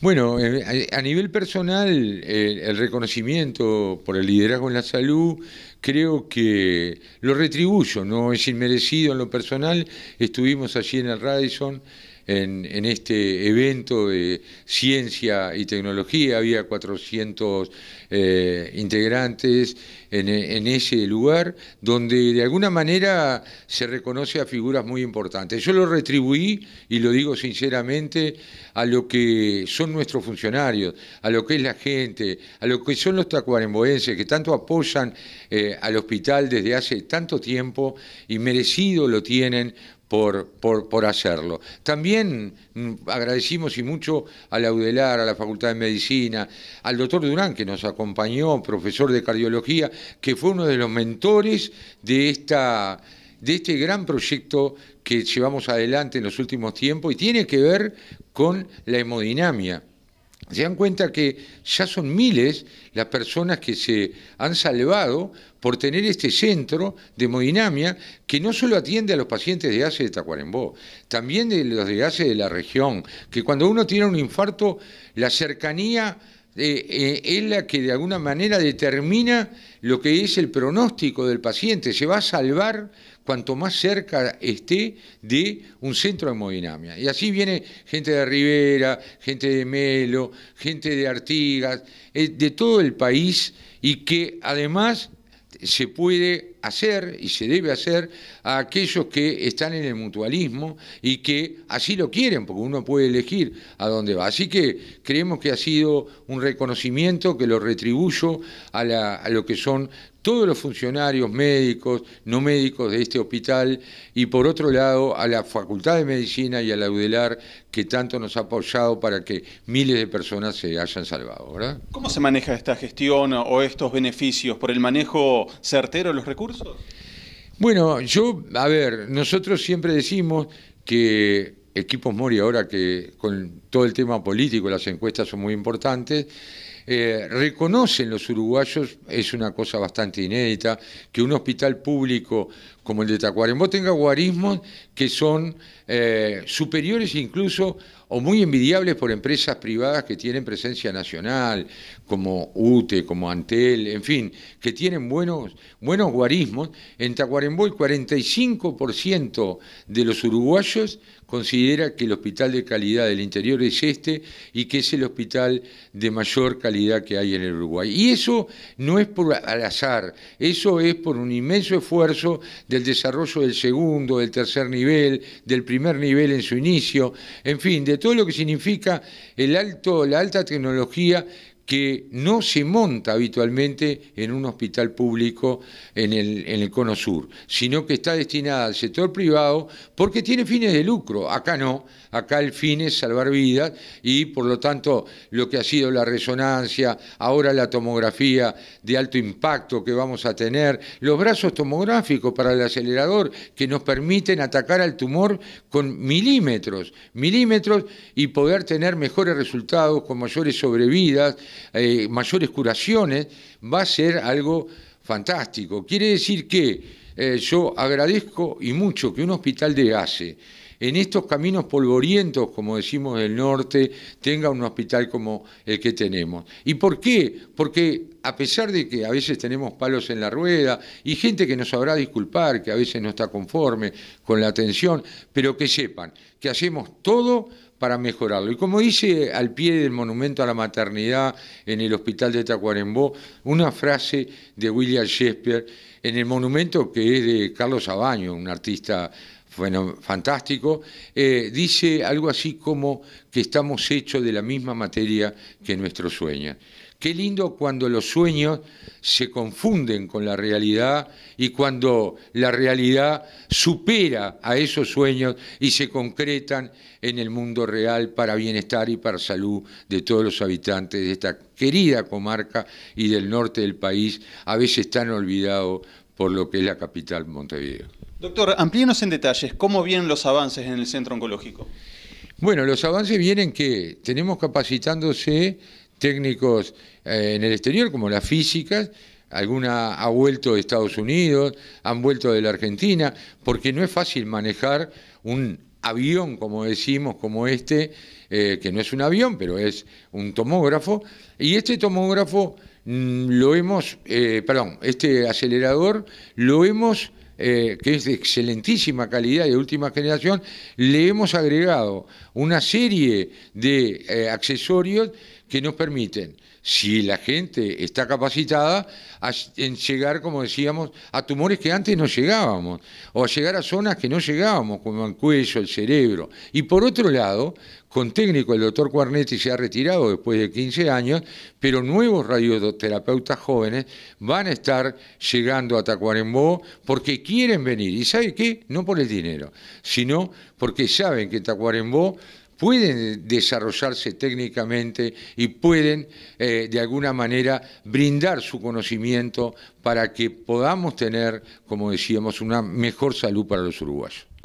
Bueno, eh, a nivel personal, eh, el reconocimiento por el liderazgo en la salud, creo que lo retribuyo, no es inmerecido en lo personal. Estuvimos allí en el Radisson en, este evento de ciencia y tecnología, había 400 eh, integrantes en, ese lugar, donde de alguna manera se reconoce a figuras muy importantes. Yo lo retribuí, y lo digo sinceramente, a lo que son nuestros funcionarios, a lo que es la gente, a lo que son los tacuaremboenses, que tanto apoyan eh, al hospital desde hace tanto tiempo y merecido lo tienen por, por, hacerlo. También mm, agradecimos y mucho a la UDELAR, a la Facultad de Medicina, al doctor Durán que nos acompañó, profesor de cardiología, que fue uno de los mentores de, de este gran proyecto que llevamos adelante en los últimos tiempos y tiene que ver con la hemodinamia se dan cuenta que ya son miles las personas que se han salvado por tener este centro de hemodinamia que no solo atiende a los pacientes de ACE de Tacuarembó, también de los de ACE de la región, que cuando uno tiene un infarto, la cercanía eh, eh, es la que de alguna manera determina lo que es el pronóstico del paciente. Se va a salvar cuanto más cerca esté de un centro de hemodinamia. Y así viene gente de Rivera, gente de Melo, gente de Artigas, eh, de todo el país y que además se puede hacer y se debe hacer a aquellos que están en el mutualismo y que así lo quieren, porque uno puede elegir a dónde va. Así que creemos que ha sido un reconocimiento que lo retribuyo a, a lo que son todos los funcionarios médicos, no médicos de este hospital y por otro lado a la Facultad de Medicina y a la UDELAR que tanto nos ha apoyado para que miles de personas se hayan salvado. ¿verdad? ¿Cómo se maneja esta gestión o estos beneficios? ¿Por el manejo certero de los recursos? Bueno, yo, a ver, nosotros siempre decimos que equipos Mori ahora que con todo el tema político las encuestas son muy importantes, eh, reconocen los uruguayos, es una cosa bastante inédita, que un hospital público como el de Tacuarembó tenga guarismos que son eh, superiores incluso o muy envidiables por empresas privadas que tienen presencia nacional, como UTE, como Antel, en fin, que tienen buenos, buenos guarismos. En Tacuarembó el 45% de los uruguayos considera que el hospital de calidad del interior es este y que es el hospital de mayor calidad que hay en el Uruguay. Y eso no es por al azar, eso es por un inmenso esfuerzo de el desarrollo del segundo, del tercer nivel, del primer nivel en su inicio, en fin, de todo lo que significa el alto, la alta tecnología que no se monta habitualmente en un hospital público en el, en el cono sur, sino que está destinada al sector privado porque tiene fines de lucro. Acá no, acá el fin es salvar vidas y por lo tanto lo que ha sido la resonancia, ahora la tomografía de alto impacto que vamos a tener, los brazos tomográficos para el acelerador que nos permiten atacar al tumor con milímetros, milímetros y poder tener mejores resultados, con mayores sobrevidas eh, mayores curaciones, va a ser algo fantástico. Quiere decir que eh, yo agradezco y mucho que un hospital de ACE, en estos caminos polvorientos, como decimos del norte, tenga un hospital como el que tenemos. ¿Y por qué? Porque a pesar de que a veces tenemos palos en la rueda y gente que nos sabrá disculpar, que a veces no está conforme con la atención, pero que sepan que hacemos todo para mejorarlo. Y como hice al pie del monumento a la maternidad en el hospital de Tacuarembó, una frase de William Shakespeare en el monumento que es de Carlos Abaño, un artista bueno, fantástico, eh, dice algo así como que estamos hechos de la misma materia que nuestros sueños. Qué lindo cuando los sueños se confunden con la realidad y cuando la realidad supera a esos sueños y se concretan en el mundo real para bienestar y para salud de todos los habitantes de esta querida comarca y del norte del país, a veces tan olvidado por lo que es la capital Montevideo. Doctor, amplíenos en detalles, ¿cómo vienen los avances en el centro oncológico? Bueno, los avances vienen que tenemos capacitándose técnicos eh, en el exterior, como las físicas, alguna ha vuelto de Estados Unidos, han vuelto de la Argentina, porque no es fácil manejar un avión, como decimos, como este, eh, que no es un avión, pero es un tomógrafo, y este tomógrafo Mm, lo hemos, eh, perdón, este acelerador lo hemos, eh, que es de excelentísima calidad y de última generación, le hemos agregado una serie de eh, accesorios que nos permiten si la gente está capacitada en llegar, como decíamos, a tumores que antes no llegábamos, o a llegar a zonas que no llegábamos, como el cuello, el cerebro. Y por otro lado, con técnico, el doctor Cuarnetti se ha retirado después de 15 años, pero nuevos radioterapeutas jóvenes van a estar llegando a Tacuarembó porque quieren venir. ¿Y sabe qué? No por el dinero, sino porque saben que Tacuarembó pueden desarrollarse técnicamente y pueden eh, de alguna manera brindar su conocimiento para que podamos tener, como decíamos, una mejor salud para los uruguayos.